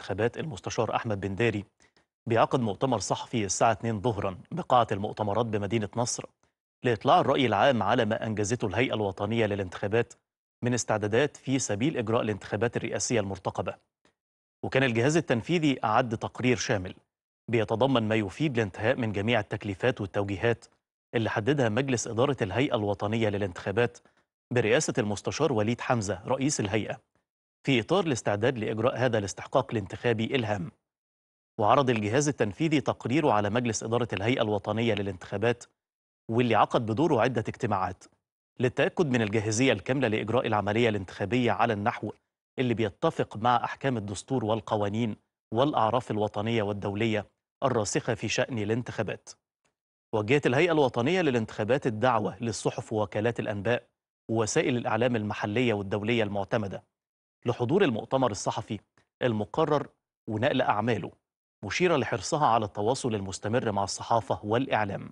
الانتخابات المستشار أحمد بن داري بيعقد مؤتمر صحفي الساعة 2 ظهرا بقاعة المؤتمرات بمدينة نصر لإطلاع الرأي العام على ما أنجزته الهيئة الوطنية للانتخابات من استعدادات في سبيل إجراء الانتخابات الرئاسية المرتقبة وكان الجهاز التنفيذي أعد تقرير شامل بيتضمن ما يفيد الانتهاء من جميع التكليفات والتوجيهات اللي حددها مجلس إدارة الهيئة الوطنية للانتخابات برئاسة المستشار وليد حمزة رئيس الهيئة في إطار الاستعداد لإجراء هذا الاستحقاق الانتخابي الهام وعرض الجهاز التنفيذي تقريره على مجلس إدارة الهيئة الوطنية للانتخابات واللي عقد بدوره عدة اجتماعات للتأكد من الجاهزية الكاملة لإجراء العملية الانتخابية على النحو اللي بيتفق مع أحكام الدستور والقوانين والأعراف الوطنية والدولية الراسخة في شأن الانتخابات وجهت الهيئة الوطنية للانتخابات الدعوة للصحف ووكالات الأنباء ووسائل الإعلام المحلية والدولية المعتمدة لحضور المؤتمر الصحفي المقرر ونقل أعماله مشيرة لحرصها على التواصل المستمر مع الصحافة والإعلام